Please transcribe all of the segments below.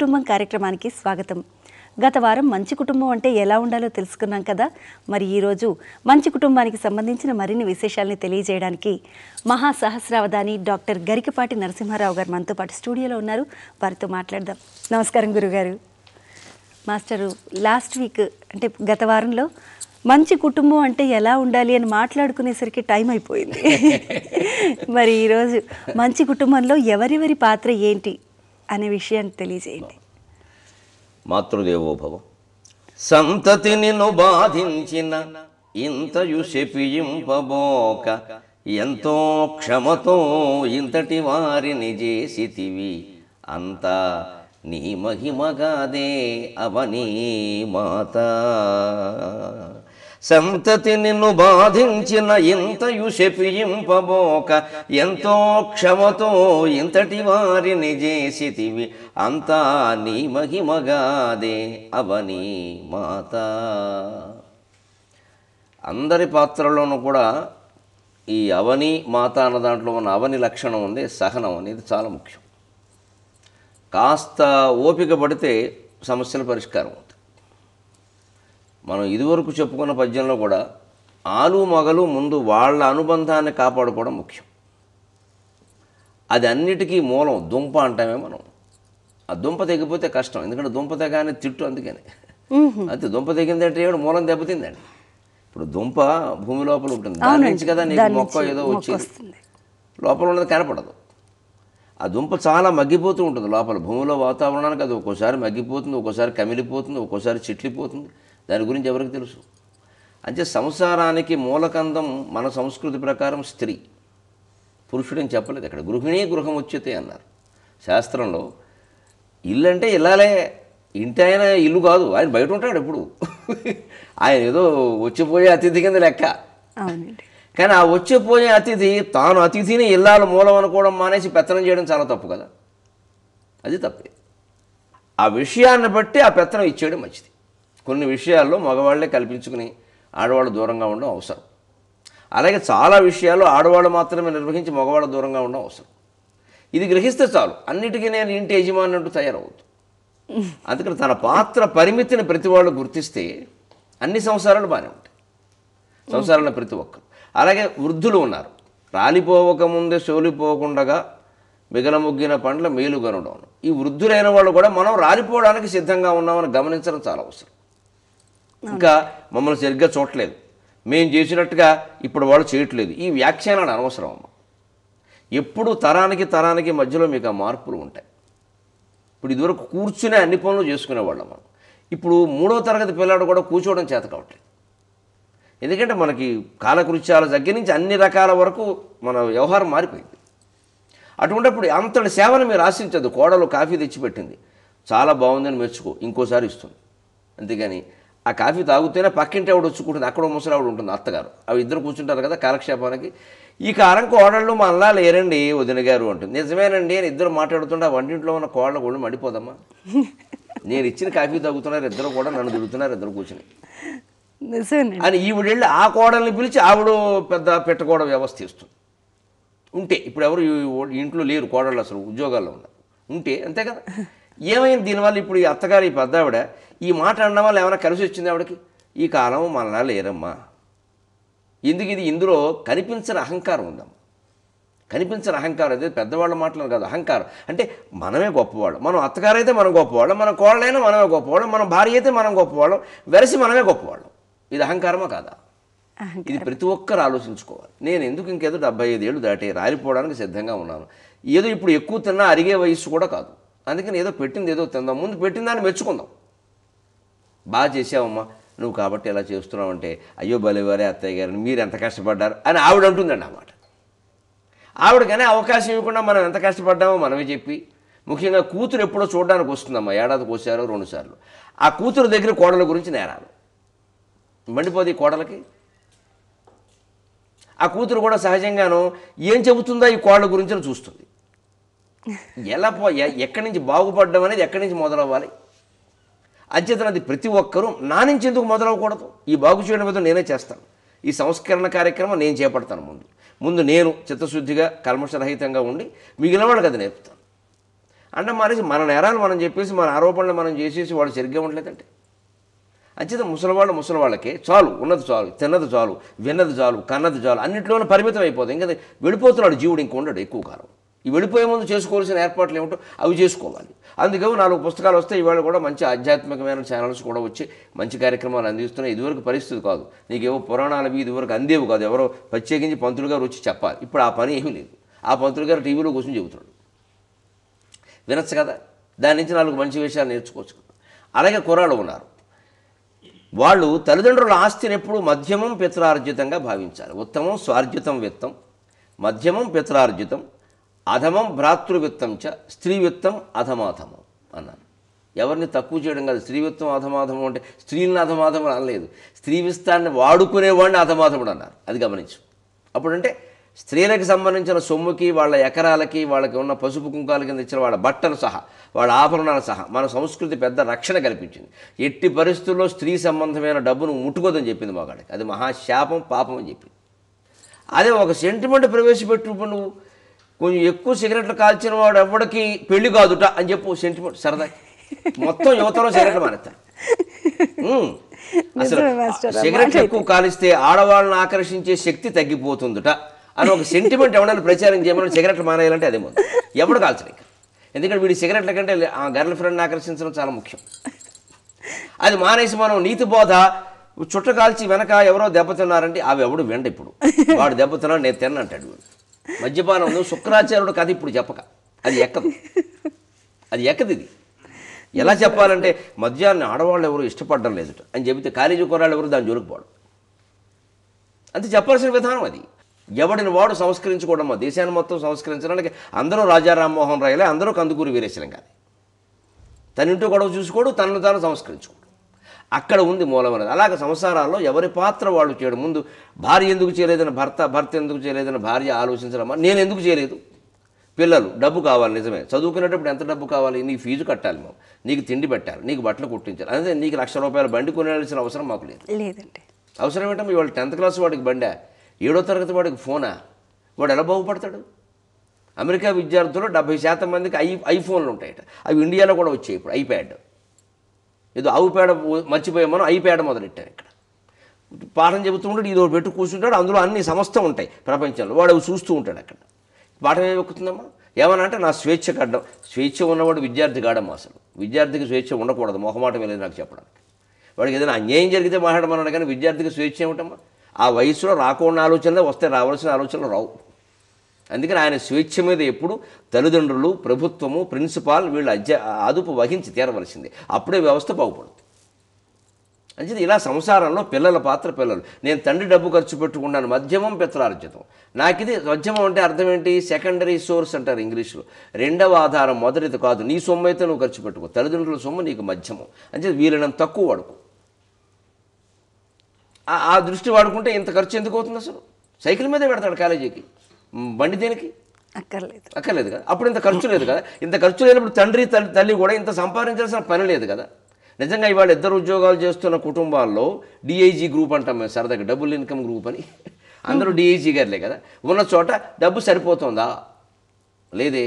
కుటుంబం కార్యక్రమానికి స్వాగతం గత వారం మంచి కుటుంబం అంటే ఎలా ఉండాలో తెలుసుకున్నాం కదా మరి ఈరోజు మంచి కుటుంబానికి సంబంధించిన మరిన్ని విశేషాలని తెలియజేయడానికి మహాసహస్రావధాని డాక్టర్ గరికపాటి నరసింహారావు గారు మనతో పాటు స్టూడియోలో ఉన్నారు వారితో మాట్లాడదాం నమస్కారం గురుగారు మాస్టరు లాస్ట్ వీక్ అంటే గత వారంలో మంచి కుటుంబం అంటే ఎలా ఉండాలి అని మాట్లాడుకునేసరికి టైం అయిపోయింది మరి ఈరోజు మంచి కుటుంబంలో ఎవరెవరి పాత్ర ఏంటి అనే విషయాన్ని తెలియజేయండి మాతృదేవోభవ సంతతి నిన్ను బాధించిన ఇంతయు శపింపబోక ఎంతో క్షమతో ఇంతటి వారిని చేసితివి అంతా నీ మహిమగాదే అవనీ మాత సంతతి నిన్ను బాధించిన ఇంతయు శపింపబోక ఎంతో క్షమతో ఇంతటి వారిని చేసితివి అంతా నీ మహిమగాదే అవని మాత అందరి పాత్రలోనూ కూడా ఈ అవని మాత అన్న దాంట్లో ఉన్న అవని లక్షణం ఉంది సహనం అనేది చాలా ముఖ్యం కాస్త ఓపిక పడితే సమస్యల పరిష్కారం మనం ఇదివరకు చెప్పుకున్న పద్యంలో కూడా ఆలు మగలు ముందు వాళ్ళ అనుబంధాన్ని కాపాడుకోవడం ముఖ్యం అది అన్నిటికీ మూలం దుంప అంటామే మనం ఆ దుంప తెగిపోతే కష్టం ఎందుకంటే దుంప తెగానే తిట్టు అందుకని అది దుంప తెగిందంటే ఏడు మూలం దెబ్బతిందండి ఇప్పుడు దుంప భూమి లోపల ఉంటుంది దాని నుంచి కదా నీకు మొక్క ఏదో వచ్చి లోపల ఉన్నది కనపడదు ఆ దుంప చాలా మగ్గిపోతూ ఉంటుంది లోపల భూమిలో వాతావరణానికి అది ఒక్కోసారి మగ్గిపోతుంది ఒక్కోసారి కమిలిపోతుంది ఒక్కోసారి చెట్లిపోతుంది దాని గురించి ఎవరికి తెలుసు అంటే సంసారానికి మూలకందం మన సంస్కృతి ప్రకారం స్త్రీ పురుషుడని చెప్పలేదు అక్కడ గృహిణీ గృహం వచ్చేతే అన్నారు శాస్త్రంలో ఇల్లు అంటే ఇల్లాలే ఇంటి ఆయన ఇల్లు కాదు ఆయన బయట ఉంటాడు ఎప్పుడు ఆయన ఏదో వచ్చిపోయే అతిథి కింద లెక్క కానీ ఆ వచ్చిపోయే అతిథి తాను అతిథిని ఇల్లాల మూలం అనుకోవడం మానేసి పెత్తనం చేయడం చాలా తప్పు కదా అది తప్పే ఆ విషయాన్ని బట్టి ఆ పెత్తనం ఇచ్చేయడం మంచిది కొన్ని విషయాల్లో మగవాళ్లే కల్పించుకుని ఆడవాళ్ళు దూరంగా ఉండడం అవసరం అలాగే చాలా విషయాలు ఆడవాళ్ళు మాత్రమే నిర్వహించి మగవాళ్ళు దూరంగా ఉండడం అవసరం ఇది గ్రహిస్తే చాలు అన్నిటికీ నేను ఇంటి యజమాని అంటూ తయారవుతుంది అందుకని తన పాత్ర పరిమితిని ప్రతి వాళ్ళు గుర్తిస్తే అన్ని సంసారాలు బాగానే ఉంటాయి సంసారంలో ప్రతి ఒక్కరు అలాగే వృద్ధులు ఉన్నారు రాలిపోవక ముందే సోలిపోకుండా మిగలముగ్గిన పండ్ల మేలుగనడం ఈ వృద్ధులైన వాళ్ళు కూడా మనం రాలిపోవడానికి సిద్ధంగా ఉన్నామని గమనించడం చాలా అవసరం ఇంకా మమ్మల్ని సరిగ్గా చూడట్లేదు మేము చేసినట్టుగా ఇప్పుడు వాళ్ళు చేయట్లేదు ఈ వ్యాఖ్యానాలు అనవసరం అమ్మ ఎప్పుడు తరానికి తరానికి మధ్యలో మీకు ఆ మార్పులు ఉంటాయి ఇప్పుడు ఇదివరకు కూర్చునే అన్ని పనులు చేసుకునేవాళ్ళం మనం ఇప్పుడు మూడవ తరగతి పిల్లాడు కూడా కూర్చోవడం చేత కావట్లేదు ఎందుకంటే మనకి కాలకృత్యాల దగ్గర నుంచి అన్ని రకాల వరకు మన వ్యవహారం మారిపోయింది అటువంటిప్పుడు అంతటి సేవను మీరు ఆశించదు కోడలు కాఫీ తెచ్చిపెట్టింది చాలా బాగుందని మెచ్చుకో ఇంకోసారి ఇస్తుంది అంతేగాని ఆ కాఫీ తాగుతేనే పక్కింటి ఆవిడ వచ్చి కూర్చుంది అక్కడ ముసలావిడ ఉంటుంది అత్తగారు అవి ఇద్దరు కూర్చుంటారు కదా కాలక్షేపానికి ఈ కారం కోడళ్ళు అల్లా లేరండి వదిన గారు అంటుంది నిజమేనండి అని ఇద్దరు మాట్లాడుతుంటే వంటింట్లో ఉన్న కోడలు కూడా మడిపోదమ్మా నేను ఇచ్చిన కాఫీ తాగుతున్నారు ఇద్దరు కూడా నన్ను తిరుగుతున్నారు ఇద్దరు కూర్చుని అని ఈవిడ వెళ్ళి ఆ కోడల్ని పిలిచి ఆవిడ పెద్ద పెట్టకోడ వ్యవస్థ ఇస్తుంది ఉంటే ఇప్పుడు ఎవరు ఇంట్లో లేరు కోడళ్ళు అసలు ఉద్యోగాల్లో ఉన్నారు ఉంటే అంతే కదా ఏమైంది దీనివల్ల ఇప్పుడు ఈ అత్తగారు ఈ పెద్దావిడ ఈ మాట అనడం వల్ల ఏమైనా కలిసి వచ్చింది ఆవిడకి ఈ కాలం మళ్ళా లేరమ్మా ఎందుకు ఇది ఇందులో కనిపించని అహంకారం ఉందమ్మా కనిపించిన అహంకారం అదే పెద్దవాళ్ళ మాటలు కాదు అహంకారం అంటే మనమే గొప్పవాళ్ళం మనం అత్తగారైతే మనం గొప్పవాళ్ళం మన కోళ్ళైనా మనమే గొప్పవాళ్ళం మన భార్య అయితే మనం గొప్పవాళ్ళం వెరసి మనమే గొప్పవాళ్ళం ఇది అహంకారమా కాదా ఇది ప్రతి ఒక్కరు ఆలోచించుకోవాలి నేను ఎందుకు ఇంకేదో డెబ్బై ఐదు ఏళ్ళు దాటి రాలిపోవడానికి సిద్ధంగా ఉన్నాను ఏదో ఇప్పుడు ఎక్కువ తిన్నా అరిగే వయస్సు కూడా కాదు అందుకని ఏదో పెట్టింది ఏదో తిందాం ముందు పెట్టిందాన్ని మెచ్చుకుందాం బాగా చేసావమ్మా నువ్వు కాబట్టి ఇలా చేస్తున్నావు అంటే అయ్యో బలివారే అత్తయ్య గారిని మీరు ఎంత కష్టపడ్డారు అని ఆవిడ ఉంటుందండి అన్నమాట ఆవిడకనే అవకాశం ఇవ్వకుండా మనం ఎంత కష్టపడ్డామో మనమే చెప్పి ముఖ్యంగా కూతురు ఎప్పుడో చూడడానికి వస్తుందమ్మా ఏడాదికి ఒకసారో రెండుసార్లు ఆ కూతురు దగ్గర కోడల గురించి నేరాలు మండిపోదు కోడలకి ఆ కూతురు కూడా సహజంగాను ఏం చెబుతుందో ఈ కోడల గురించి చూస్తుంది ఎలా పో ఎక్కడి నుంచి బాగుపడడం అనేది ఎక్కడి నుంచి మొదలవ్వాలి అంచేతనది ప్రతి ఒక్కరూ నా నుంచి ఎందుకు మొదలవకూడదు ఈ బాగు చేయడం మీద నేనే చేస్తాను ఈ సంస్కరణ కార్యక్రమం నేను చేపడతాను ముందు ముందు నేను చిత్తశుద్ధిగా కల్మషరహితంగా ఉండి మిగిలిన వాళ్ళకి అది నేర్పుతాను అంటే మనిషి మన నేరాలు మనం చెప్పేసి మన ఆరోపణలు మనం చేసేసి వాళ్ళు సరిగ్గా ఉండలేదంటే అంచేత ముసలివాళ్ళు ముసలివాళ్ళకే చాలు ఉన్నది చాలు తిన్నది చాలు విన్నది చాలు కన్నది చాలు అన్నింటిలోనూ పరిమితం అయిపోతుంది ఇంకా వెళ్ళిపోతున్నాడు జీవుడు ఇంకొండడు ఎక్కువ కాలం ఈ వెళ్ళిపోయే ముందు చేసుకోవాల్సిన ఏర్పాట్లు ఏమిటో అవి చేసుకోవాలి అందుకే నాలుగు పుస్తకాలు వస్తే ఇవాళ కూడా మంచి ఆధ్యాత్మికమైన ఛానల్స్ కూడా వచ్చి మంచి కార్యక్రమాలు అందిస్తున్నాయి ఇదివరకు పరిస్థితి కాదు నీకేవో పురాణాలు ఇదివరకు అందేవి కాదు ఎవరో ప్రత్యేకించి పంతులు గారు వచ్చి చెప్పాలి ఇప్పుడు ఆ పని ఏమీ లేదు ఆ పంతులు గారు టీవీలో కూర్చొని చెబుతున్నాడు వినొచ్చు కదా దాని నుంచి నాలుగు మంచి విషయాలు నేర్చుకోవచ్చు కదా అలాగే కుర్రాళ్ళు ఉన్నారు వాళ్ళు తల్లిదండ్రుల ఆస్తిని ఎప్పుడు మధ్యమం పిత్రార్జితంగా భావించాలి ఉత్తమం స్వార్జితం విత్తం మధ్యమం పిత్రార్జితం అధమం భ్రాతృవిత్తం చ స్త్రీవిత్తం అధమాధమం అన్నాను ఎవరిని తక్కువ చేయడం కాదు స్త్రీవిత్తం అధమాధమం అంటే స్త్రీలను అధమాధముడు అనలేదు స్త్రీవిస్తాన్ని వాడుకునేవాడిని అధమాధముడు అన్నారు అది గమనించు అప్పుడంటే స్త్రీలకు సంబంధించిన సొమ్ముకి వాళ్ళ ఎకరాలకి వాళ్ళకి ఉన్న పసుపు కుంకాల కింద ఇచ్చిన వాళ్ళ బట్టలు సహా వాళ్ళ ఆభరణాలు సహా మన సంస్కృతి పెద్ద రక్షణ కల్పించింది ఎట్టి పరిస్థితుల్లో స్త్రీ సంబంధమైన డబ్బును ముట్టుకోదని చెప్పింది మా అది మహాశాపం పాపం అని చెప్పింది అదే ఒక సెంటిమెంట్ ప్రవేశపెట్టినప్పుడు నువ్వు కొంచెం ఎక్కువ సిగరెట్లు కాల్చిన వాడు ఎవడికి పెళ్లి కాదుట అని చెప్పు సెంటిమెంట్ సరదా మొత్తం యువతలో సిగరెట్లు మానేస్తారు అసలు సిగరెట్ ఎక్కువ కాలిస్తే ఆడవాళ్ళని ఆకర్షించే శక్తి తగ్గిపోతుందిట అని ఒక సెంటిమెంట్ ఎవడైనా ప్రచారం చేయమని సిగరెట్లు మానేయాలంటే అదే ముందు ఎవడు కాల్చడం ఎందుకంటే వీడి సిగరెట్ల కంటే ఆ గర్ల్ ఫ్రెండ్ని ఆకర్షించడం చాలా ముఖ్యం అది మానేసి మనం నీతి బోధ చుట్ట కాల్చి వెనక ఎవరో దెబ్బతిన్నారంటే అవి ఎవడు వెండ ఇప్పుడు వాడు దెబ్బతిన్నాడు నేను తిన్నంటాడు మద్యపానం శుక్రాచార్యుడు కథ ఇప్పుడు చెప్పక అది ఎక్కదు అది ఎక్కది ఇది ఎలా చెప్పాలంటే మద్యాన్ని ఆడవాళ్ళు ఎవరు ఇష్టపడడం లేదు అని చెబితే కాలేజీ కుర్రాళ్ళు ఎవరు దాని జోలికి అంత చెప్పాల్సిన విధానం అది ఎవడిని వాడు సంస్కరించుకోవడం మా దేశాన్ని మొత్తం సంస్కరించడానికి అందరూ రాజా రామ్మోహన్ రాయలే అందరూ కందుకూరి వీరేశలింగాలి తన ఇంటూ గొడవ చూసుకోడు తనను తాను సంస్కరించుకో అక్కడ ఉంది మూలమైనది అలాగే సంసారాల్లో ఎవరి పాత్ర వాళ్ళు చేయడం ముందు భార్య ఎందుకు చేయలేదని భర్త భర్త ఎందుకు చేయలేదని భార్య ఆలోచించడమా నేను ఎందుకు చేయలేదు పిల్లలు డబ్బు కావాలి నిజమే చదువుకునేటప్పుడు ఎంత డబ్బు కావాలి నీకు ఫీజు కట్టాలి మేము నీకు తిండి పెట్టాలి నీకు బట్టలు కుట్టించాలి అదే నీకు లక్ష రూపాయలు బండి కొనాల్సిన అవసరం మాకు లేదు లేదండి అవసరం ఏంటంటే ఇవాళ టెన్త్ క్లాస్ వాడికి బండా ఏడో తరగతి వాడికి ఫోనా వాడు ఎలా బాగుపడతాడు అమెరికా విద్యార్థులు డెబ్బై శాతం మందికి ఐ ఐఫోన్లు ఉంటాయట అవి ఇండియాలో కూడా వచ్చాయి ఇప్పుడు ఐప్యాడ్ ఏదో ఆవు పేడ మనం అయి పేడ మొదలెట్టారు ఇక్కడ పాఠం చెబుతూ ఇది ఇదో పెట్టు కూర్చుంటాడు అందులో అన్ని సమస్త ఉంటాయి ప్రపంచంలో వాడు అవి చూస్తూ ఉంటాడు అక్కడ పాఠం ఏమొక్కుతుందమ్మా ఏమన్నా అంటే నా స్వేచ్ఛ కడ్డం స్వేచ్ఛ ఉన్నవాడు విద్యార్థి కాడమ్మా అసలు విద్యార్థికి స్వేచ్ఛ ఉండకూడదు మొహమాటం లేదు నాకు చెప్పడానికి వాడికి ఏదైనా అన్యాయం జరిగితే మాట్లాడమన్నాడు కానీ విద్యార్థికి స్వేచ్ఛ ఏమిటమ్మా ఆ వయసులో రాకుండా ఆలోచనలే వస్తే రావాల్సిన ఆలోచనలు రావు అందుకని ఆయన స్వేచ్ఛ మీద ఎప్పుడు తల్లిదండ్రులు ప్రభుత్వము ప్రిన్సిపాల్ వీళ్ళు అధ్య అదుపు వహించి తీరవలసింది అప్పుడే వ్యవస్థ బాగుపడుతుంది అంటే ఇలా సంసారంలో పిల్లల పాత్ర పిల్లలు నేను తండ్రి డబ్బు ఖర్చు పెట్టుకున్నాను మధ్యమం పిత్రార్జితం నాకు ఇది మధ్యమం అంటే అర్థం ఏంటి సెకండరీ సోర్స్ అంటారు ఇంగ్లీష్లో రెండవ ఆధారం మొదటిది కాదు నీ సొమ్ము అయితే నువ్వు ఖర్చు పెట్టుకో తల్లిదండ్రుల సొమ్ము నీకు మధ్యమం అంటే వీలనం తక్కువ వాడుకో ఆ దృష్టి వాడుకుంటే ఇంత ఖర్చు ఎందుకు అవుతుంది అసలు సైకిల్ మీదే పెడతాడు కాలేజీకి బండి దేనికి అక్కర్లేదు అక్కర్లేదు కదా అప్పుడు ఇంత ఖర్చు లేదు కదా ఇంత ఖర్చు లేనప్పుడు తండ్రి తల్లి కూడా ఇంత సంపాదించాల్సిన పని లేదు కదా నిజంగా ఇవాళ ఇద్దరు ఉద్యోగాలు చేస్తున్న కుటుంబాల్లో డిఐజీ గ్రూప్ అంటాం మేము సరదాగా డబుల్ ఇన్కమ్ గ్రూప్ అని అందరూ డిఐజీ గారులే కదా ఉన్న చోట డబ్బు సరిపోతుందా లేదే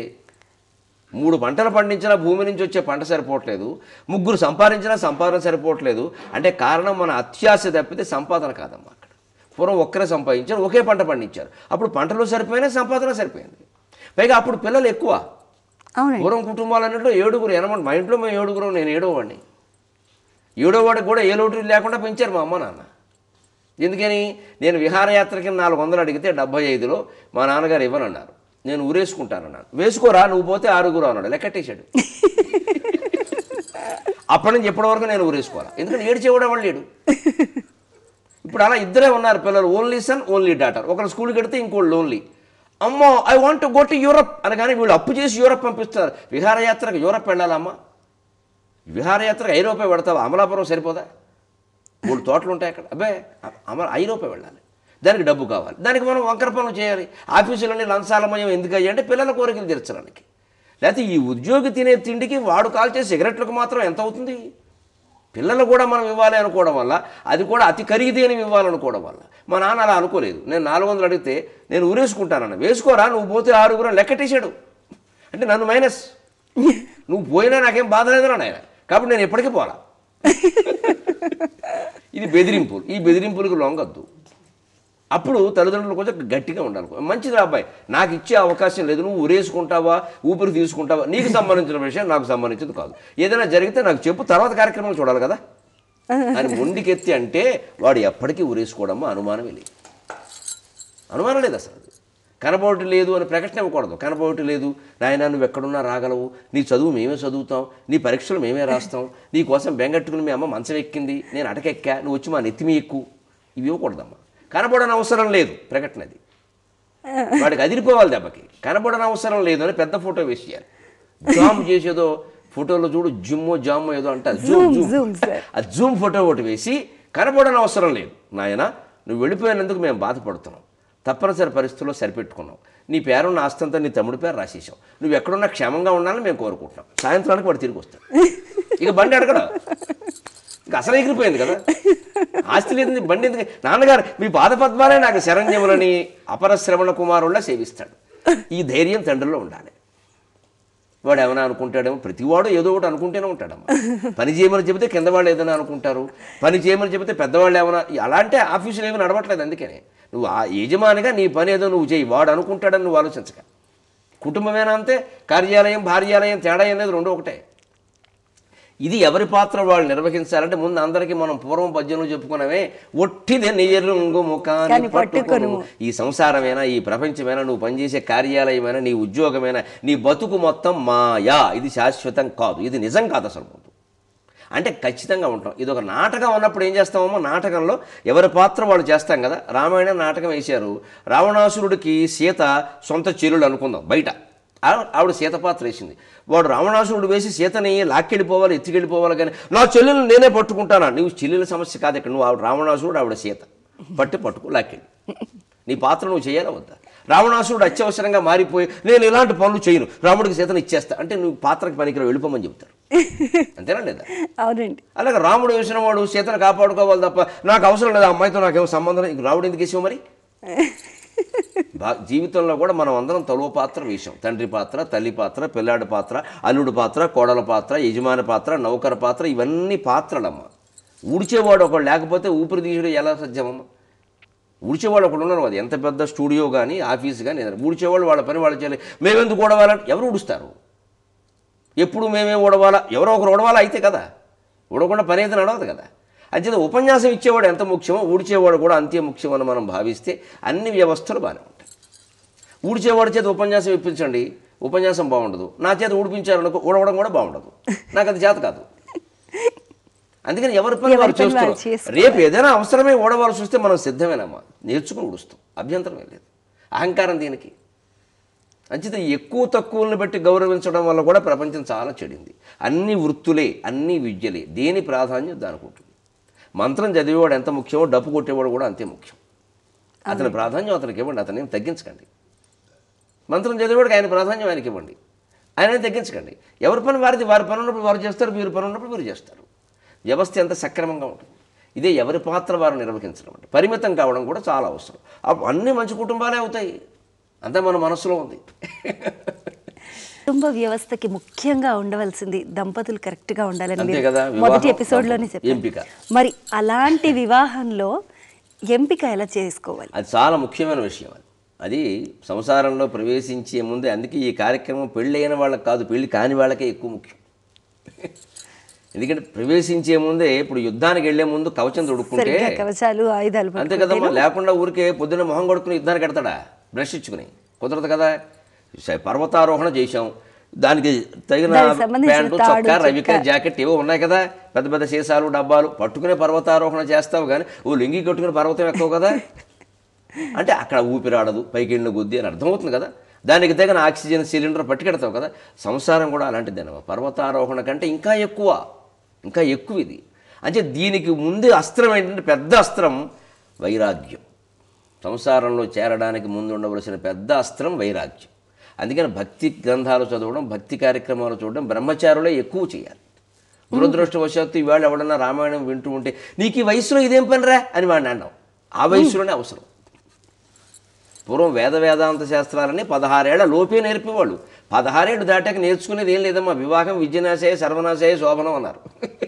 మూడు పంటలు పండించినా భూమి నుంచి వచ్చే పంట సరిపోవట్లేదు ముగ్గురు సంపాదించినా సంపాదన సరిపోవట్లేదు అంటే కారణం మన అత్యాశ తప్పితే సంపాదన కాదమ్మా పూర్వం ఒక్కరే సంపాదించారు ఒకే పంట పండించారు అప్పుడు పంటలో సరిపోయినా సంపాదన సరిపోయింది పైగా అప్పుడు పిల్లలు ఎక్కువ పూర్వం కుటుంబాలు అన్నింటిలో ఏడుగురు ఎనమండి మా ఇంట్లో మేము ఏడుగురు నేను ఏడోవాడిని ఏడోవాడికి కూడా ఏ లోటు లేకుండా పెంచారు మా అమ్మ నాన్న ఎందుకని నేను విహారయాత్రకి నాలుగు వందలు అడిగితే డెబ్బై ఐదులో మా నాన్నగారు ఇవ్వనన్నారు నేను ఊరేసుకుంటానన్నాను వేసుకోరా నువ్వు పోతే ఆరుగురు అన్నాడు లెక్కట్టేశాడు అప్పటి నుంచి ఎప్పటివరకు నేను ఊరేసుకోవాలి ఎందుకంటే ఏడిచేవాడు ఎవడు లేడు ఇప్పుడు అలా ఇద్దరే ఉన్నారు పిల్లలు ఓన్లీ సన్ ఓన్లీ డాటర్ ఒకరు స్కూల్కి వెడితే ఇంకోళ్ళు ఓన్లీ అమ్మో I want to go to Europe అనగానే వీళ్ళు అప్పు చేసి యూరప్ పంపిస్తారు విహారయాత్రకు యూరప్ వెళ్ళాలమ్మా విహారయాత్రకు ఐరోపా పెడతావు అమలాపురం సరిపోదా మూడు తోటలు ఉంటాయి అక్కడ అబ్బే అమల ఐరోపా వెళ్ళాలి దానికి డబ్బు కావాలి దానికి మనం వంకర పనులు చేయాలి ఆఫీసులోని లంచాలమయం ఎందుకు అంటే పిల్లల కోరికలు తీర్చడానికి లేకపోతే ఈ ఉద్యోగి తినే తిండికి వాడు కాల్చే సిగరెట్లకు మాత్రం ఎంత అవుతుంది పిల్లలు కూడా మనం ఇవ్వాలి అనుకోవడం వల్ల అది కూడా అతి ఖరీదైనవి ఇవ్వాలనుకోవడం వల్ల మా నాన్న అలా అనుకోలేదు నేను నాలుగు వందలు అడిగితే నేను ఊరేసుకుంటానన్న వేసుకోరా నువ్వు పోతే ఆరుగురు లెక్కటేశాడు అంటే నన్ను మైనస్ నువ్వు పోయినా నాకేం బాధ లేదురా నాయన కాబట్టి నేను ఎప్పటికీ పోలా ఇది బెదిరింపులు ఈ బెదిరింపులకు లొంగద్దు అప్పుడు తల్లిదండ్రులు కొంచెం గట్టిగా ఉండాలి మంచిది అబ్బాయి నాకు ఇచ్చే అవకాశం లేదు నువ్వు ఉరేసుకుంటావా ఊపిరి తీసుకుంటావా నీకు సంబంధించిన విషయం నాకు సంబంధించింది కాదు ఏదైనా జరిగితే నాకు చెప్పు తర్వాత కార్యక్రమం చూడాలి కదా అని ముందుకెత్తి అంటే వాడు ఎప్పటికీ ఉరేసుకోవడమో అనుమానమే లేదు అనుమానం లేదు అసలు కనబోటి లేదు అని ప్రకటన ఇవ్వకూడదు కనబోటి లేదు నాయన నువ్వు ఎక్కడున్నా రాగలవు నీ చదువు మేమే చదువుతాం నీ పరీక్షలు మేమే రాస్తాం నీ కోసం బెంగట్టుకుని మీ అమ్మ మంచం ఎక్కింది నేను అటకెక్కా నువ్వు వచ్చి మా నెత్తిమి ఎక్కువ ఇవి ఇవ్వకూడదమ్మా కనబడన అవసరం లేదు ప్రకటనది వాడికి అదిరిపోవాలి దెబ్బకి కనబడన అవసరం లేదు అని పెద్ద ఫోటో వేసి చేయాలి జామ్ చేసేదో ఫోటోలో చూడు జుమ్మో జామ్ ఏదో అంటారు జూమ్ జూమ్ ఆ జూమ్ ఫోటో ఒకటి వేసి కనబడని అవసరం లేదు నాయన నువ్వు వెళ్ళిపోయినందుకు మేము బాధపడుతున్నాం తప్పనిసరి పరిస్థితుల్లో సరిపెట్టుకున్నాం నీ పేరున్న ఆస్తంతా నీ తమ్ముడి పేరు రాసేసాం నువ్వు ఎక్కడున్నా క్షేమంగా ఉండాలని మేము కోరుకుంటున్నాం సాయంత్రానికి వాడు తిరిగి వస్తాడు ఇక బండి అడగడం ఇక అసలు ఎగిరిపోయింది కదా ఆస్తి లేదు బండి ఎందుకు నాన్నగారు మీ పాదపద్మాలే నాకు శరణ్యములని అపర శ్రవణ కుమారుల్లా సేవిస్తాడు ఈ ధైర్యం తండ్రిలో ఉండాలి వాడు ఏమైనా అనుకుంటాడేమో ప్రతివాడు ఏదో ఒకటి అనుకుంటేనే ఉంటాడమ్మా పని చేయమని చెబితే కింద వాళ్ళు ఏదైనా అనుకుంటారు పని చేయమని చెబితే పెద్దవాళ్ళు ఏమైనా అలాంటి ఆఫీసులు ఏమీ నడవట్లేదు అందుకనే నువ్వు ఆ యజమానిగా నీ పని ఏదో నువ్వు చేయి వాడు అనుకుంటాడని నువ్వు ఆలోచించక కుటుంబమేనా అంతే కార్యాలయం భార్యాలయం తేడా అనేది రెండో ఒకటే ఇది ఎవరి పాత్ర వాళ్ళు నిర్వహించాలంటే ముందు అందరికీ మనం పూర్వం పద్యంలో చెప్పుకున్నామే ఒట్టిది నీరుంగు ముఖాన్ని పట్టుకొని ఈ సంసారమైనా ఈ ప్రపంచమైనా నువ్వు పనిచేసే కార్యాలయమైనా నీ ఉద్యోగమైనా నీ బతుకు మొత్తం మాయా ఇది శాశ్వతం కాదు ఇది నిజం కాదు అసలు అంటే ఖచ్చితంగా ఉంటాం ఇది ఒక నాటకం ఉన్నప్పుడు ఏం చేస్తామో నాటకంలో ఎవరి పాత్ర వాళ్ళు చేస్తాం కదా రామాయణ నాటకం వేశారు రావణాసురుడికి సీత సొంత చెల్లుడు అనుకుందాం బయట ఆవిడ సీత పాత్ర వేసింది వాడు రావణాసురుడు వేసి సీతని లాక్కెళ్ళిపోవాలి ఎత్తుకెళ్ళిపోవాలి కానీ నా చెల్లెలు నేనే పట్టుకుంటానా నువ్వు చెల్లెల సమస్య కాదు ఇక్కడ నువ్వు ఆవిడ రావణాసురుడు ఆవిడ సీత పట్టి పట్టుకో లాక్కెళ్ళి నీ పాత్ర నువ్వు చేయాలా వద్దా రావణాసురుడు అత్యవసరంగా మారిపోయి నేను ఇలాంటి పనులు చేయను రాముడికి సీతను ఇచ్చేస్తా అంటే నువ్వు పాత్రకి పనికిరా వెళ్ళిపోమని చెప్తారు అంతేనా లేదా అవునండి అలాగే రాముడు వేసిన వాడు సీతను కాపాడుకోవాలి తప్ప నాకు అవసరం లేదు అమ్మాయితో నాకేమో సంబంధం రాముడు ఎందుకు వేసావు మరి జీవితంలో కూడా మనం అందరం తలువ పాత్ర విషయం తండ్రి పాత్ర తల్లి పాత్ర పిల్లాడి పాత్ర అల్లుడు పాత్ర కోడల పాత్ర యజమాని పాత్ర నౌకర పాత్ర ఇవన్నీ పాత్రలమ్మ ఊడిచేవాడు ఒకడు లేకపోతే ఊపిరి తీసుడు ఎలా సాధ్యమమ్మ ఊడిచేవాడు ఒకడు ఉన్నారు అది ఎంత పెద్ద స్టూడియో కానీ ఆఫీస్ కానీ ఊడిచేవాళ్ళు వాళ్ళ పని వాళ్ళు చేయాలి మేమెందుకు ఓడవాలంటే ఎవరు ఊడుస్తారు ఎప్పుడు మేమే ఓడవాలా ఎవరో ఒకరు ఓడవాలా అయితే కదా ఓడకుండా పని అయితే నడవదు కదా అంచేత ఉపన్యాసం ఇచ్చేవాడు ఎంత ముఖ్యమో ఊడ్చేవాడు కూడా అంతే ముఖ్యమని మనం భావిస్తే అన్ని వ్యవస్థలు బాగానే ఉంటాయి ఊడిచేవాడి చేత ఉపన్యాసం ఇప్పించండి ఉపన్యాసం బాగుండదు నా చేత ఊడిపించారనుకో ఊడవడం కూడా బాగుండదు నాకు అది చేత కాదు అందుకని ఎవరి పని వారు చేస్తారు రేపు ఏదైనా అవసరమే ఓడవాల్సి వస్తే మనం సిద్ధమేనమ్మా నేర్చుకుని ఊడుస్తాం అభ్యంతరమే లేదు అహంకారం దీనికి అంచిత ఎక్కువ తక్కువలను బట్టి గౌరవించడం వల్ల కూడా ప్రపంచం చాలా చెడింది అన్ని వృత్తులే అన్ని విద్యలే దేని ప్రాధాన్యం దానికి మంత్రం చదివేవాడు ఎంత ముఖ్యమో డప్పు కొట్టేవాడు కూడా అంతే ముఖ్యం అతని ప్రాధాన్యం అతనికి ఇవ్వండి అతనేం తగ్గించకండి మంత్రం చదివేవాడికి ఆయన ప్రాధాన్యం ఆయనకి ఇవ్వండి ఆయన తగ్గించకండి ఎవరి పని వారిది వారి పని ఉన్నప్పుడు వారు చేస్తారు వీరి పని ఉన్నప్పుడు వీరు చేస్తారు వ్యవస్థ ఎంత సక్రమంగా ఉంటుంది ఇదే ఎవరి పాత్ర వారు నిర్వహించడం అంటే పరిమితం కావడం కూడా చాలా అవసరం అన్నీ మంచి కుటుంబాలే అవుతాయి అంతే మన మనసులో ఉంది కుటుంబ వ్యవస్థకి ముఖ్యంగా ఉండవలసింది దంపతులు కరెక్ట్ గా ఉండాలని మొదటి ఎపిసోడ్ లోనే చెప్పారు మరి అలాంటి వివాహంలో ఎంపిక ఎలా చేసుకోవాలి అది చాలా ముఖ్యమైన విషయం అది సంసారంలో ప్రవేశించే ముందే అందుకే ఈ కార్యక్రమం పెళ్ళైన వాళ్ళకి కాదు పెళ్ళి కాని వాళ్ళకే ఎక్కువ ముఖ్యం ఎందుకంటే ప్రవేశించే ముందే ఇప్పుడు యుద్ధానికి వెళ్లే ముందు కవచం తొడుక్కుంటే కవచాలు ఆయుధాలు అంతే కదమ్మా లేకుండా ఊరికే పొద్దున్న మొహం కొడుకుని యుద్ధానికి కడతాడా బ్రష్ ఇచ్చుకుని కుదరదు కదా పర్వతారోహణ చేశాం దానికి తగిన ప్యాంటు చొక్కా రవిక జాకెట్ ఏవో ఉన్నాయి కదా పెద్ద పెద్ద సీసాలు డబ్బాలు పట్టుకునే పర్వతారోహణ చేస్తావు కానీ ఓ లింగి కట్టుకునే పర్వతం ఎక్కువ కదా అంటే అక్కడ ఊపిరాడదు పైకి వెళ్ళిన అని అర్థమవుతుంది కదా దానికి తగిన ఆక్సిజన్ సిలిండర్ పట్టుకెడతావు కదా సంసారం కూడా అనమా పర్వతారోహణ కంటే ఇంకా ఎక్కువ ఇంకా ఎక్కువ ఇది అంటే దీనికి ముందు అస్త్రం ఏంటంటే పెద్ద అస్త్రం వైరాగ్యం సంసారంలో చేరడానికి ముందు ఉండవలసిన పెద్ద అస్త్రం వైరాగ్యం అందుకని భక్తి గ్రంథాలు చదవడం భక్తి కార్యక్రమాలు చూడడం బ్రహ్మచారులే ఎక్కువ చేయాలి దురదృష్టవశాత్తు ఈవేళ ఎవడన్నా రామాయణం వింటూ ఉంటే నీకు ఈ వయసులో ఇదేం పనిరా అని వాడిని అన్నాం ఆ వయసులోనే అవసరం పూర్వం వేద వేదాంత శాస్త్రాలని పదహారేళ్ల లోపే నేర్పేవాళ్ళు పదహారేళ్ళు దాటాక నేర్చుకునేది ఏం లేదమ్మా వివాహం విద్యనాశయ సర్వనాశయ శోభనం అన్నారు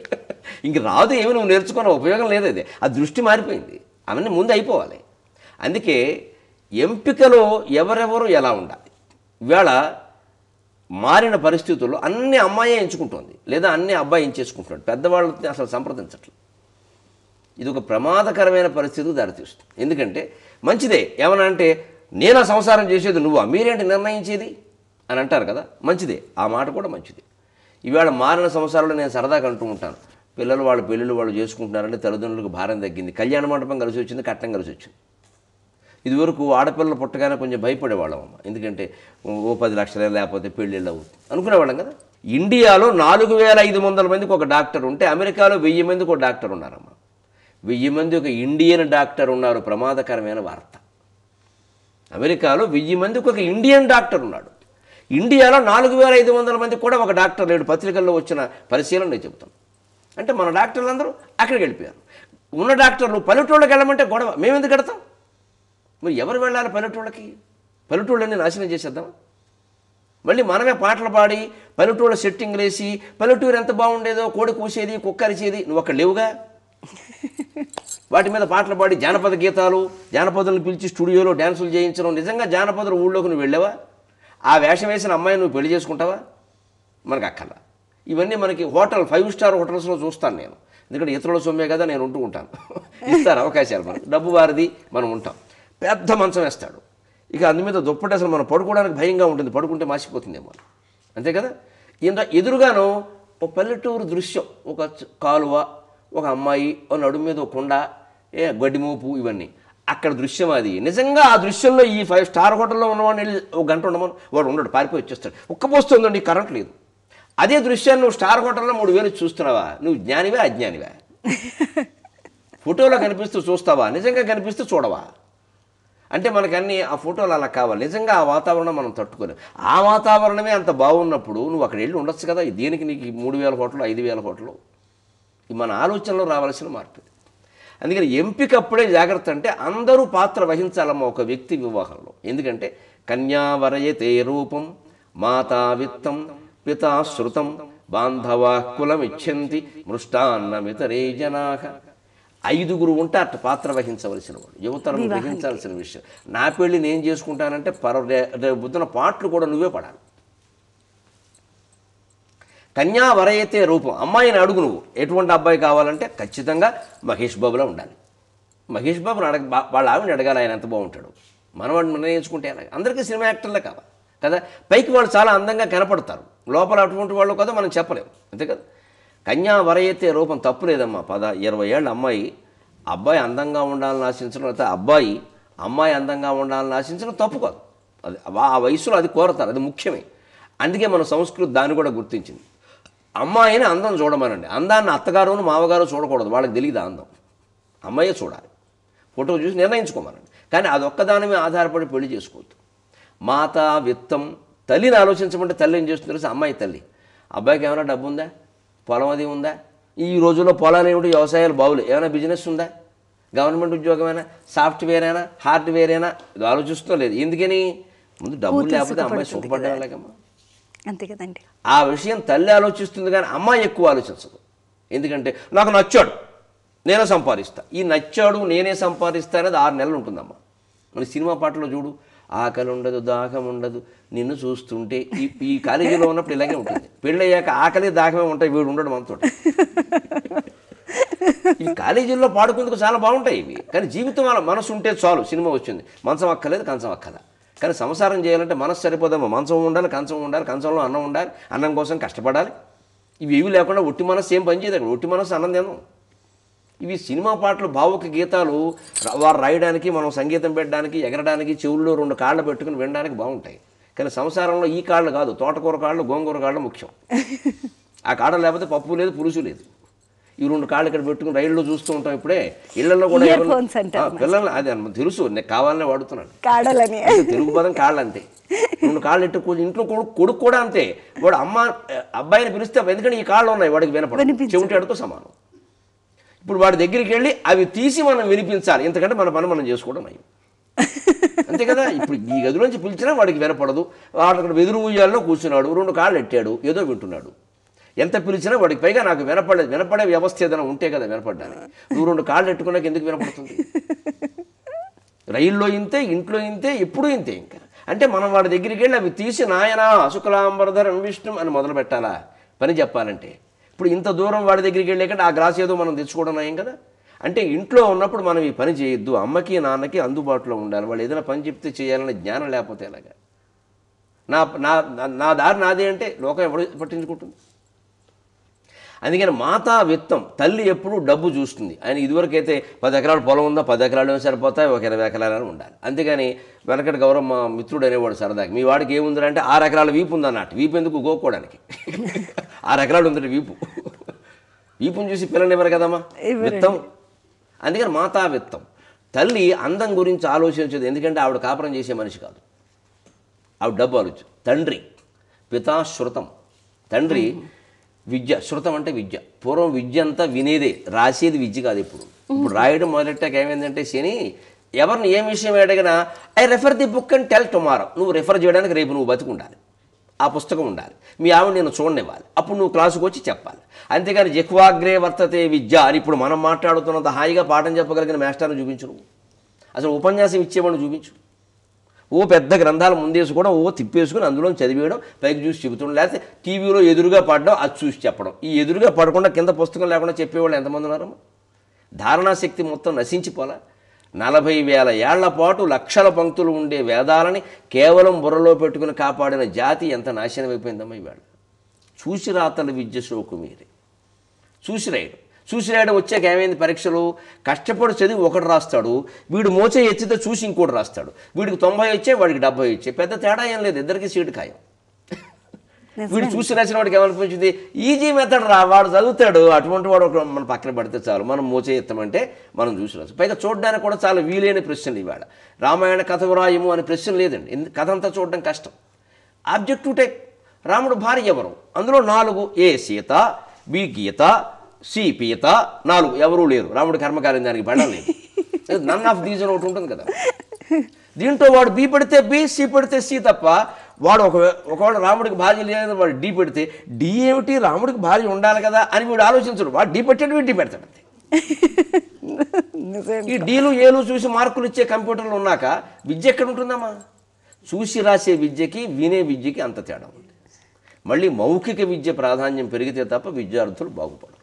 ఇంక రాదు ఏమి నువ్వు నేర్చుకున్న ఉపయోగం లేదు అది ఆ దృష్టి మారిపోయింది అవన్నీ ముందు అయిపోవాలి అందుకే ఎంపికలో ఎవరెవరు ఎలా ఉండాలి ఇవాళ మారిన పరిస్థితుల్లో అన్ని అమ్మాయే ఎంచుకుంటుంది లేదా అన్ని అబ్బాయి ఎంచేసుకుంటున్నాడు పెద్దవాళ్ళని అసలు సంప్రదించట్లేదు ఇది ఒక ప్రమాదకరమైన పరిస్థితికి దారితీస్తుంది ఎందుకంటే మంచిదే ఏమన్నా అంటే నేను ఆ సంసారం చేసేది నువ్వా మీరేంటి నిర్ణయించేది అని అంటారు కదా మంచిదే ఆ మాట కూడా మంచిది ఇవాళ మారిన సంవత్సరాల్లో నేను సరదాగా అంటూ ఉంటాను పిల్లలు వాళ్ళు పెళ్ళిళ్ళు వాళ్ళు చేసుకుంటున్నారంటే తల్లిదండ్రులకు భారం తగ్గింది కళ్యాణ మండపం కలిసి వచ్చింది కట్టం కలిసి వచ్చింది ఇదివరకు ఆడపిల్లలు పుట్టగానే కొంచెం భయపడేవాళ్ళం అమ్మ ఎందుకంటే ఓ పది లక్షలే లేకపోతే పెళ్ళిళ్ళు అవుతుంది అనుకునేవాళ్ళం కదా ఇండియాలో నాలుగు వేల ఐదు వందల మందికి ఒక డాక్టర్ ఉంటే అమెరికాలో వెయ్యి మందికి ఒక డాక్టర్ ఉన్నారమ్మ వెయ్యి మంది ఒక ఇండియన్ డాక్టర్ ఉన్నారు ప్రమాదకరమైన వార్త అమెరికాలో వెయ్యి మందికి ఒక ఇండియన్ డాక్టర్ ఉన్నాడు ఇండియాలో నాలుగు వేల ఐదు వందల మంది కూడా ఒక డాక్టర్ లేడు పత్రికల్లో వచ్చిన పరిశీలన నేను చెబుతాను అంటే మన డాక్టర్లు అందరూ అక్కడికి వెళ్ళిపోయారు ఉన్న డాక్టర్లు పల్లెటూళ్ళకి వెళ్ళమంటే గొడవ ఎందుకు కడతాం మరి ఎవరు వెళ్ళాలి పల్లెటూళ్ళకి పల్లెటూళ్ళని నాశనం చేసేద్దాం మళ్ళీ మనమే పాటలు పాడి పల్లెటూళ్ళ సెట్టింగ్ వేసి పల్లెటూరు ఎంత బాగుండేదో కోడి కూసేది కుక్క అరిచేది నువ్వు అక్కడ లేవుగా వాటి మీద పాటలు పాడి జానపద గీతాలు జానపదులను పిలిచి స్టూడియోలో డ్యాన్సులు చేయించడం నిజంగా జానపదుల ఊళ్ళోకి నువ్వు వెళ్ళావా ఆ వేషం వేసిన అమ్మాయి నువ్వు పెళ్లి చేసుకుంటావా మనకు అక్కల ఇవన్నీ మనకి హోటల్ ఫైవ్ స్టార్ హోటల్స్లో చూస్తాను నేను ఎందుకంటే ఇతరుల సొమ్మే కదా నేను ఉంటూ ఉంటాను ఇస్తారు అవకాశాలు మనకు డబ్బు వారిది మనం ఉంటాం పెద్ద మంచం వేస్తాడు ఇక అందు మీద దుప్పటి అసలు మనం పడుకోవడానికి భయంగా ఉంటుంది పడుకుంటే మాసిపోతుందేమో అంతే కదా ఇంత ఎదురుగాను ఒక పల్లెటూరు దృశ్యం ఒక కాలువ ఒక అమ్మాయి ఒక నడుము మీద ఒక కుండ ఏ గడ్డిమోపు ఇవన్నీ అక్కడ దృశ్యం అది నిజంగా ఆ దృశ్యంలో ఈ ఫైవ్ స్టార్ హోటల్లో ఉన్నవాడిని వెళ్ళి ఒక గంట ఉండమని వాడు ఉండడు పారిపోయి వచ్చేస్తాడు పోస్తుందండి కరెంట్ లేదు అదే దృశ్యాన్ని నువ్వు స్టార్ హోటల్లో మూడు వేలు చూస్తున్నావా నువ్వు జ్ఞానివే అజ్ఞానివే ఫోటోలో కనిపిస్తూ చూస్తావా నిజంగా కనిపిస్తూ చూడవా అంటే మనకన్నీ ఆ ఫోటోలు అలా కావాలి నిజంగా ఆ వాతావరణం మనం తట్టుకోలేం ఆ వాతావరణమే అంత బాగున్నప్పుడు నువ్వు అక్కడ వెళ్ళి ఉండొచ్చు కదా దీనికి నీకు మూడు వేల కోట్లు ఐదు వేల కోట్లు మన ఆలోచనలో రావాల్సిన మార్పు అందుకని ఎంపిక అప్పుడే జాగ్రత్త అంటే అందరూ పాత్ర వహించాలమ్మ ఒక వ్యక్తి వివాహంలో ఎందుకంటే కన్యావరయతే రూపం మాతా విత్తం పితాశ్రుతం బాంధవా కులమిచ్చంతి మృష్టాన్నమితరే జనాహ ఐదుగురు అట్ట పాత్ర వహించవలసిన వాడు యువతరం గ్రహించాల్సిన విషయం నా పెళ్లి నేను చేసుకుంటానంటే పర బుద్ధున పాటలు కూడా నువ్వే పడాలి కన్యా వరయతే రూపం అమ్మాయిని అడుగు నువ్వు ఎటువంటి అబ్బాయి కావాలంటే ఖచ్చితంగా మహేష్ బాబులో ఉండాలి మహేష్ బాబుని అడగ వాళ్ళ ఆవిడని అడగాలి ఆయన ఎంత బాగుంటాడు మనవాడిని నిర్ణయించుకుంటే అలాగే అందరికీ సినిమా యాక్టర్లే కావాలి కదా పైకి వాళ్ళు చాలా అందంగా కనపడతారు లోపల అటువంటి వాళ్ళు కదా మనం చెప్పలేము అంతే కదా కన్యా వరయతే రూపం తప్పు లేదమ్మా పద ఇరవై ఏళ్ళ అమ్మాయి అబ్బాయి అందంగా ఉండాలని ఆశించడం లేకపోతే అబ్బాయి అమ్మాయి అందంగా ఉండాలని ఆశించడం తప్పు కాదు అది ఆ వయసులో అది కోరతారు అది ముఖ్యమే అందుకే మన సంస్కృతి దాన్ని కూడా గుర్తించింది అమ్మాయిని అందం చూడమనండి అందాన్ని అత్తగారును మామగారు చూడకూడదు వాళ్ళకి తెలియదు అందం అమ్మాయే చూడాలి ఫోటో చూసి నిర్ణయించుకోమనండి కానీ అది మీద ఆధారపడి పెళ్లి చేసుకోవద్దు మాత విత్తం తల్లిని ఆలోచించమంటే తల్లి ఏం చేస్తుంది తెలుసు అమ్మాయి తల్లి అబ్బాయికి ఏమైనా డబ్బు ఉందా పొలం అది ఉందా ఈ రోజుల్లో పొలాలు ఏమిటి వ్యవసాయాలు బావులు ఏమైనా బిజినెస్ ఉందా గవర్నమెంట్ ఉద్యోగమైనా సాఫ్ట్వేర్ అయినా హార్డ్వేర్ అయినా ఇది ఆలోచిస్తూ లేదు ఎందుకని ముందు డబ్బులు లేకపోతే అమ్మాయి సుఖపడ్డాలేకమ్మా అంతే కదండి ఆ విషయం తల్లి ఆలోచిస్తుంది కానీ అమ్మాయి ఎక్కువ ఆలోచించదు ఎందుకంటే నాకు నచ్చాడు నేనే సంపాదిస్తా ఈ నచ్చాడు నేనే సంపాదిస్తా అనేది ఆరు నెలలు ఉంటుందమ్మా మన సినిమా పాటలో చూడు ఆకలి ఉండదు దాహం ఉండదు నిన్ను చూస్తుంటే ఈ ఈ కాలేజీలో ఉన్నప్పుడు ఇలాగే ఉంటుంది పెళ్ళయ్యాక ఆకలి దాహమే ఉంటాయి వీడు ఉండడం మనతో ఈ కాలేజీల్లో పాడుకుందుకు చాలా బాగుంటాయి ఇవి కానీ జీవితం వాళ్ళ మనసు ఉంటే చాలు సినిమా వచ్చింది మంచం అక్కలేదు కంచం అక్కదా కానీ సంసారం చేయాలంటే మనసు సరిపోదమ్మా మంచం ఉండాలి కంచం ఉండాలి కంచంలో అన్నం ఉండాలి అన్నం కోసం కష్టపడాలి ఇవి ఏవి లేకుండా ఒట్టి మనసు ఏం పనిచేయదు చేయదు ఒట్టి మనసు అన్నం తినం ఇవి సినిమా పాటలు భావుక గీతాలు వారు రాయడానికి మనం సంగీతం పెట్టడానికి ఎగరడానికి చెవుల్లో రెండు కాళ్ళు పెట్టుకుని వినడానికి బాగుంటాయి కానీ సంసారంలో ఈ కాళ్ళు కాదు తోటకూర కాళ్ళు గోంగూర కాళ్ళు ముఖ్యం ఆ కాడ లేకపోతే పప్పు లేదు పులుసు లేదు ఈ రెండు కాళ్ళు ఇక్కడ పెట్టుకుని రైళ్ళు చూస్తూ ఉంటాం ఇప్పుడే ఇళ్లలో కూడా పిల్లలు అది తెలుసు నేను కావాలనే వాడుతున్నాను తెలుగు పదం కాళ్ళు అంతే రెండు కాళ్ళు ఎట్టు ఇంట్లో కొడుకు కొడుకు కూడా అంతే వాడు అమ్మ అబ్బాయిని పిలిస్తే ఎందుకంటే ఈ కాళ్ళు ఉన్నాయి వాడికి వినపడదు చెవిటి అడుగుతూ సమానం ఇప్పుడు వాడి దగ్గరికి వెళ్ళి అవి తీసి మనం వినిపించాలి ఎందుకంటే మన పని మనం చేసుకోవడం అయ్యి అంతే కదా ఇప్పుడు ఈ గదిలోంచి పిలిచినా వాడికి వినపడదు వాడు అక్కడ వెదురు ఉయ్యాల్లో కూర్చున్నాడు రెండు కాళ్ళు ఎట్టాడు ఏదో వింటున్నాడు ఎంత పిలిచినా వాడికి పైగా నాకు వినపడలేదు వినపడే వ్యవస్థ ఏదైనా ఉంటే కదా వినపడ్డాను నువ్వు రెండు కాళ్ళు ఎట్టుకున్నాక ఎందుకు వినపడుతుంది రైల్లో ఇంతే ఇంట్లో ఇంతే ఎప్పుడూ ఇంతే ఇంకా అంటే మనం వాడి దగ్గరికి వెళ్ళి అవి తీసి నాయన అశుకలాంబరధరం విష్ణు అని మొదలు పెట్టాలా పని చెప్పాలంటే ఇప్పుడు ఇంత దూరం వాడి దగ్గరికి వెళ్ళాక ఆ గ్లాస్ ఏదో మనం తెచ్చుకోవడం ఏం కదా అంటే ఇంట్లో ఉన్నప్పుడు మనం ఈ పని చేయొద్దు అమ్మకి నాన్నకి అందుబాటులో ఉండాలి వాళ్ళు ఏదైనా పని చెప్తే చేయాలనే జ్ఞానం లేకపోతే ఎలాగా నా నా నా దారి నాదే అంటే లోకం ఎవరు పట్టించుకుంటుంది అందుకని మాతా విత్తం తల్లి ఎప్పుడూ డబ్బు చూస్తుంది ఆయన ఇదివరకైతే పది ఎకరాల పొలం ఉందా పది ఎకరాలు సరిపోతాయి ఒక ఇరవై ఎకరాలు ఉండాలి అందుకని వెనకటి గౌరవ మా మిత్రుడు అనేవాడు సరదాకి మీ వాడికి ఏముందంటే అంటే ఆరు ఎకరాల వీపు అన్నట్టు వీపు ఎందుకు గోకోవడానికి ఆరు ఎకరాలు ఉందంటే వీపు వీపుని చూసి ఇవ్వరు కదమ్మా విత్తం అందుకని మాతా విత్తం తల్లి అందం గురించి ఆలోచించదు ఎందుకంటే ఆవిడ కాపురం చేసే మనిషి కాదు ఆవిడ డబ్బు ఆలోచించు తండ్రి పితాశ్రుతం తండ్రి విద్య శృతం అంటే విద్య పూర్వం విద్య అంతా వినేదే రాసేది విద్య కాదు ఇప్పుడు ఇప్పుడు రాయడం మొదలెట్టాక ఏమైందంటే శని ఎవరిని ఏం విషయం అడిగినా I refer the book and tell tomorrow నువ్వు రెఫర్ చేయడానికి రేపు నువ్వు బతుకుండాలి ఆ పుస్తకం ఉండాలి మీ ఆవిడ నేను చూడనివ్వాలి అప్పుడు నువ్వు క్లాసుకు వచ్చి చెప్పాలి అంతేగాని జక్వాగ్రే వర్తతే విద్య అని ఇప్పుడు మనం మాట్లాడుతున్నంత హాయిగా పాఠం చెప్పగలిగిన మాస్టర్ని చూపించు నువ్వు అసలు ఉపన్యాసం ఇచ్చేవాడిని చూపించు ఓ పెద్ద గ్రంథాలు ముందేసుకోవడం ఓ తిప్పేసుకుని అందులో చదివేయడం పైకి చూసి చెబుతుండడం లేకపోతే టీవీలో ఎదురుగా పడడం అది చూసి చెప్పడం ఈ ఎదురుగా పడకుండా కింద పుస్తకం లేకుండా చెప్పేవాళ్ళు ఎంతమంది ఉన్నారమ్మా ధారణాశక్తి మొత్తం నశించిపోలా నలభై వేల ఏళ్ల పాటు లక్షల పంక్తులు ఉండే వేదాలని కేవలం బుర్రలో పెట్టుకుని కాపాడిన జాతి ఎంత నాశనమైపోయిందమ్మా ఇవాళ చూసి రాతల విద్య శోకు మీరే చూసి రాయడం చూసి రాయడం వచ్చాక ఏమైంది పరీక్షలు కష్టపడి చదివి ఒకడు రాస్తాడు వీడు మోచే ఎత్తితే చూసి ఇంకోటి రాస్తాడు వీడికి తొంభై వచ్చే వాడికి డెబ్బై వచ్చే పెద్ద తేడా ఏం లేదు ఇద్దరికి సీటు ఖాయం వీడు చూసి రాసిన వాడికి ఏమనిపించింది ఈజీ మెథడ్ రా వాడు చదువుతాడు అటువంటి వాడు ఒక మన పక్కన పడితే చాలు మనం ఎత్తమంటే మనం చూసి రాసి పైగా చూడడానికి కూడా చాలా వీలైన ప్రశ్నలు ఇవాడ రామాయణ కథ రాయము అనే ప్రశ్న లేదండి కథ అంతా చూడడం కష్టం ఆబ్జెక్టివ్ టైప్ రాముడు భార్య ఎవరు అందులో నాలుగు A Sita B Gita C పీత నాలుగు ఎవరూ లేరు రాముడు కర్మకార్యం దానికి పడాలి నన్ ఆఫ్ దీజ్ అని ఒకటి ఉంటుంది కదా దీంట్లో వాడు బి పెడితే బి సి పెడితే సి తప్ప వాడు ఒక ఒకవేళ రాముడికి భార్య లేదని వాడు డి పెడితే డి ఏమిటి రాముడికి భార్య ఉండాలి కదా అని వీడు ఆలోచించడు వాడు డి పెట్టాడు వీడు డి పెడతాడు ఈ డీలు ఏలు చూసి మార్కులు ఇచ్చే కంప్యూటర్లు ఉన్నాక విద్య ఎక్కడ ఉంటుందమ్మా చూసి రాసే విద్యకి వినే విద్యకి అంత తేడా ఉంది మళ్ళీ మౌఖిక విద్య ప్రాధాన్యం పెరిగితే తప్ప విద్యార్థులు బాగుపడరు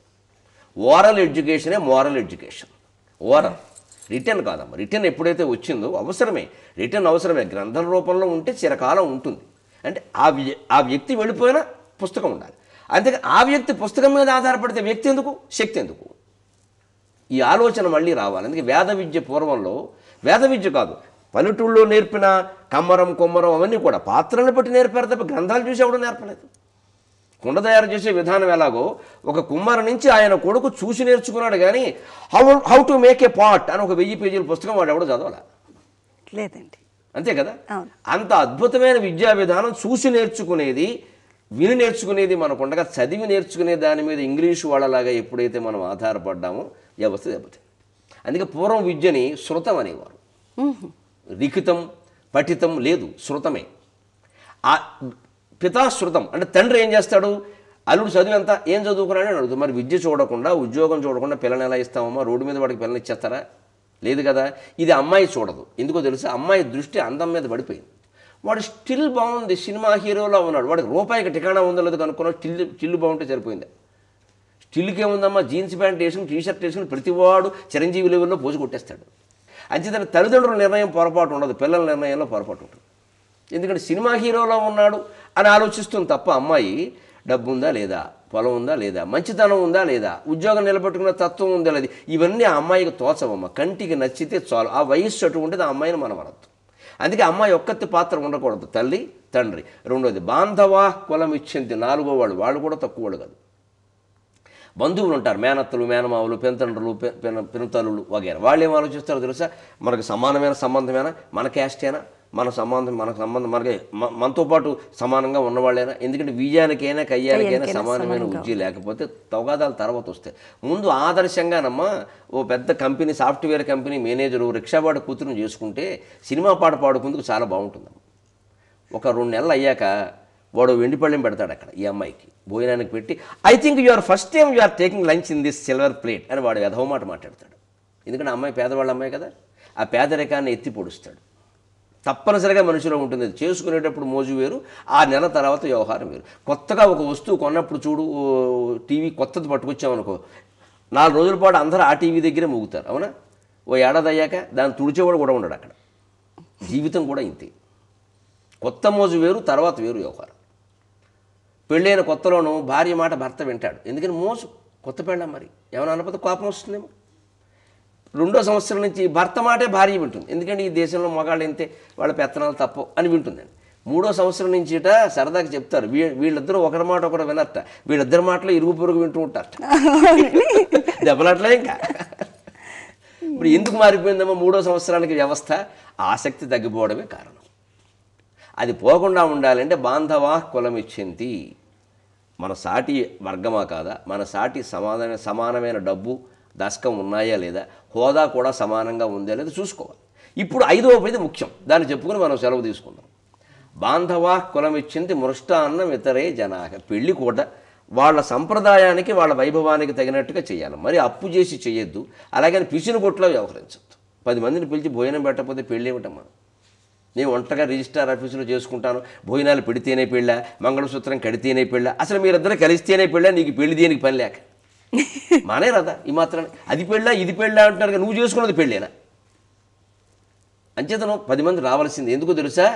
ఓరల్ ఎడ్యుకేషనే మోరల్ ఎడ్యుకేషన్ ఓరల్ రిటర్న్ కాదమ్మా రిటర్న్ ఎప్పుడైతే వచ్చిందో అవసరమే రిటర్న్ అవసరమే గ్రంథం రూపంలో ఉంటే చిరకాలం ఉంటుంది అంటే ఆ ఆ వ్యక్తి వెళ్ళిపోయినా పుస్తకం ఉండాలి అంతేగా ఆ వ్యక్తి పుస్తకం మీద ఆధారపడితే వ్యక్తి ఎందుకు శక్తి ఎందుకు ఈ ఆలోచన మళ్ళీ రావాలి అందుకే వేద విద్య పూర్వంలో వేద విద్య కాదు పల్లెటూళ్ళలో నేర్పిన కమ్మరం కొమ్మరం అవన్నీ కూడా పాత్రలను బట్టి నేర్పారు తప్ప గ్రంథాలు చూసి ఎవడో నేర్పలేదు కుండ తయారు చేసే విధానం ఎలాగో ఒక కుమ్మారి నుంచి ఆయన కొడుకు చూసి నేర్చుకున్నాడు కానీ how how to make a pot అని ఒక వెయ్యి పేజీల పుస్తకం వాడు ఎవడో చదవాలా లేదండి అంతే కదా అంత అద్భుతమైన విద్యా విధానం చూసి నేర్చుకునేది విని నేర్చుకునేది మనకుండగా చదివి నేర్చుకునే దాని మీద ఇంగ్లీషు వాళ్ళలాగా ఎప్పుడైతే మనం ఆధారపడ్డామో వ్యవస్థ దెబ్బతి అందుకే పూర్వం విద్యని శృతం అనేవారు లిఖితం పఠితం లేదు శృతమే పితాశ్రుతం అంటే తండ్రి ఏం చేస్తాడు అల్లుడు చదువు ఎంత ఏం చదువుకున్నాడని అడుగుతుంది మరి విద్య చూడకుండా ఉద్యోగం చూడకుండా పిల్లని ఎలా ఇస్తామమ్మా రోడ్డు మీద వాడికి పిల్లని ఇచ్చేస్తారా లేదు కదా ఇది అమ్మాయి చూడదు ఎందుకో తెలుసు అమ్మాయి దృష్టి అందం మీద పడిపోయింది వాడు స్టిల్ బాగుంది సినిమా హీరోలో ఉన్నాడు వాడికి రూపాయికి ఠికాణా ఉందో లేదు కనుక్కున్నాడు స్టిల్ స్టిల్ బాగుంటే సరిపోయింది స్టిల్కి ఏముందమ్మా జీన్స్ ప్యాంట్ వేసుకుని టీషర్ట్ వేసుకుని ప్రతివాడు చిరంజీవి లెవెల్లో పోజు కొట్టేస్తాడు అంచేతన తల్లిదండ్రుల నిర్ణయం పొరపాటు ఉండదు పిల్లల నిర్ణయంలో పొరపాటు ఉంటుంది ఎందుకంటే సినిమా హీరోలో ఉన్నాడు అని ఆలోచిస్తుంది తప్ప అమ్మాయి డబ్బు ఉందా లేదా పొలం ఉందా లేదా మంచితనం ఉందా లేదా ఉద్యోగం నిలబెట్టుకున్న తత్వం ఉందా లేదు ఇవన్నీ ఆ అమ్మాయికి తోచవమ్మ కంటికి నచ్చితే చాలు ఆ వయస్సు చట్టు ఉంటుంది ఆ అమ్మాయిని మనం అనొద్దు అందుకే అమ్మాయి ఒక్కత్తి పాత్ర ఉండకూడదు తల్లి తండ్రి రెండోది బాంధవా కులం ఇచ్చింది నాలుగో వాళ్ళు వాళ్ళు కూడా తక్కువ వాళ్ళు కాదు బంధువులు ఉంటారు మేనత్తలు మేనమావులు పెంతండ్రులు పెనుతల్లు వగేర వాళ్ళు ఏం ఆలోచిస్తారో తెలుసా మనకు సమానమైన సంబంధమేనా మన క్యాస్టేనా మన సంబంధం మనకు సంబంధం మనకి మనతో పాటు సమానంగా ఉన్నవాళ్ళైనా ఎందుకంటే విజయానికైనా కయ్యానికైనా సమానమైన ఉద్యోగి లేకపోతే తవగాదాలు తర్వాత వస్తాయి ముందు ఆదర్శంగానమ్మా ఓ పెద్ద కంపెనీ సాఫ్ట్వేర్ కంపెనీ మేనేజరు రిక్షావాడ కూతురుని చేసుకుంటే సినిమా పాట పాడుకుందుకు చాలా బాగుంటుందమ్మా ఒక రెండు నెలలు అయ్యాక వాడు వెండిపళ్ళెం పెడతాడు అక్కడ ఈ అమ్మాయికి భోజనానికి పెట్టి I think you are first time you are taking lunch in this silver plate అని వాడు వెధవ మాట మాట్లాడతాడు ఎందుకంటే అమ్మాయి పేదవాళ్ళ అమ్మాయి కదా ఆ పేదరికాన్ని ఎత్తి పొడుస్తాడు తప్పనిసరిగా మనిషిలో ఉంటుంది చేసుకునేటప్పుడు మోజు వేరు ఆ నెల తర్వాత వ్యవహారం వేరు కొత్తగా ఒక వస్తువు కొన్నప్పుడు చూడు టీవీ కొత్తది పట్టుకొచ్చామనుకో నాలుగు రోజుల పాటు అందరూ ఆ టీవీ దగ్గరే మూగుతారు అవునా ఓ ఏడాది అయ్యాక దాన్ని తుడిచేవాడు కూడా ఉండడు అక్కడ జీవితం కూడా ఇంతే కొత్త మోజు వేరు తర్వాత వేరు వ్యవహారం పెళ్ళైన కొత్తలోనూ భార్య మాట భర్త వింటాడు ఎందుకని మోసం కొత్త పెళ్ళం మరి ఏమైనా అనపద కోపం వస్తుందేమో రెండో సంవత్సరం నుంచి భర్త మాటే భార్య వింటుంది ఎందుకంటే ఈ దేశంలో మగాళ్ళు ఇంతే వాళ్ళ పెత్తనాలు తప్పు అని వింటుందండి మూడో సంవత్సరం నుంచి ఇట సరదాగా చెప్తారు వీ వీళ్ళిద్దరూ ఒకరి మాట ఒకరు వినట్ట వీళ్ళిద్దరి మాటలు ఇరుగు పొరుగు వింటూ ఉంటారట దెబ్బలట్లే ఇంకా ఇప్పుడు ఎందుకు మారిపోయిందేమో మూడో సంవత్సరానికి వ్యవస్థ ఆసక్తి తగ్గిపోవడమే కారణం అది పోకుండా ఉండాలంటే బాంధవా కులమిచ్చింది మన సాటి వర్గమా కాదా మన సాటి సమాధాన సమానమైన డబ్బు దశకం ఉన్నాయా లేదా హోదా కూడా సమానంగా ఉందా లేదా చూసుకోవాలి ఇప్పుడు ఐదవ పది ముఖ్యం దాన్ని చెప్పుకుని మనం సెలవు తీసుకుందాం బాంధవా కులమిచ్చింది మృష్టాన్నం ఇతరే జనాక పెళ్ళి కూడా వాళ్ళ సంప్రదాయానికి వాళ్ళ వైభవానికి తగినట్టుగా చేయాలి మరి అప్పు చేసి చేయొద్దు అలాగని పిసిన కొట్లో వ్యవహరించద్దు పది మందిని పిలిచి భోజనం పెట్టకపోతే పెళ్ళి మనం నేను ఒంటరిగా రిజిస్ట్రార్ ఆఫీసులో చేసుకుంటాను భోజనాలు పెడితేనే పెళ్ళ మంగళసూత్రం కడితేనే పెళ్ళ అసలు మీరిద్దరు కలిస్తేనే పెళ్ళ నీకు పెళ్లి దీనికి పని లేక మానే రాదా ఈ మాత్రం అది పెళ్ళా ఇది పెళ్ళా అంటున్నారు నువ్వు చేసుకున్నది పెళ్ళేనా అంచేతను పది మంది రావాల్సింది ఎందుకు తెలుసా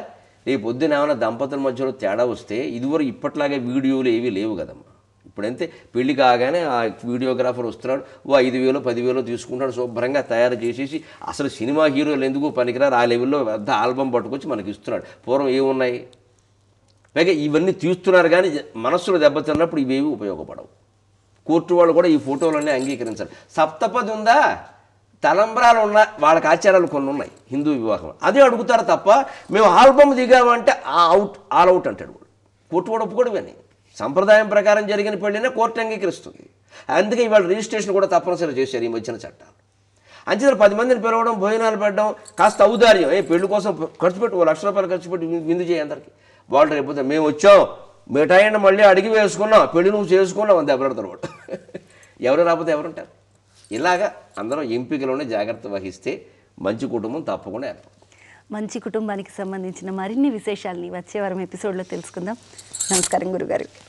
రేపు పొద్దున ఏమైనా దంపతుల మధ్యలో తేడా వస్తే ఇదివరకు ఇప్పట్లాగే వీడియోలు ఏవీ లేవు కదమ్మా ఇప్పుడంతే పెళ్లి కాగానే ఆ వీడియోగ్రాఫర్ వస్తున్నాడు ఓ ఐదు వేలు పదివేలు తీసుకుంటాడు శుభ్రంగా తయారు చేసేసి అసలు సినిమా హీరోలు ఎందుకు పనికిరారు ఆ లెవెల్లో పెద్ద ఆల్బమ్ పట్టుకొచ్చి మనకి ఇస్తున్నాడు పూర్వం ఏమున్నాయి పైగా ఇవన్నీ తీస్తున్నారు కానీ మనస్సులో దెబ్బతిన్నప్పుడు ఇవేవి ఉపయోగపడవు కోర్టు వాళ్ళు కూడా ఈ ఫోటోలన్నీ అంగీకరించారు సప్తపది ఉందా తలంబరాలు ఉన్న వాళ్ళకి ఆచారాలు కొన్ని ఉన్నాయి హిందూ వివాహం అదే అడుగుతారు తప్ప మేము ఆల్బమ్ దిగామంటే అవుట్ ఆల్ అవుట్ అంటాడు కోర్టు కూడా ఒప్పుకోడు కానీ సంప్రదాయం ప్రకారం జరిగిన పెళ్ళినే కోర్టు అంగీకరిస్తుంది అందుకే ఇవాళ రిజిస్ట్రేషన్ కూడా తప్పనిసరి చేశారు ఈ మధ్యన చట్టాలు అంచేత పది మందిని పిలవడం భోజనాలు పెట్టడం కాస్త ఔదార్యం ఏ పెళ్లి కోసం ఖర్చు పెట్టు ఓ లక్ష రూపాయలు ఖర్చు పెట్టి విందు చేయి అందరికి వాళ్ళు రేపు మేము వచ్చాం మిఠాయిని మళ్ళీ అడిగి వేసుకున్నాం పెళ్లి నువ్వు చేసుకున్నావు అంతే ఎవరు వాడు ఎవరు రాకపోతే ఎవరుంటారు ఇలాగ అందరం ఎంపికలోనే జాగ్రత్త వహిస్తే మంచి కుటుంబం తప్పకుండా ఏర్పడుతుంది మంచి కుటుంబానికి సంబంధించిన మరిన్ని విశేషాలని వచ్చే వారం ఎపిసోడ్లో తెలుసుకుందాం నమస్కారం గురుగారు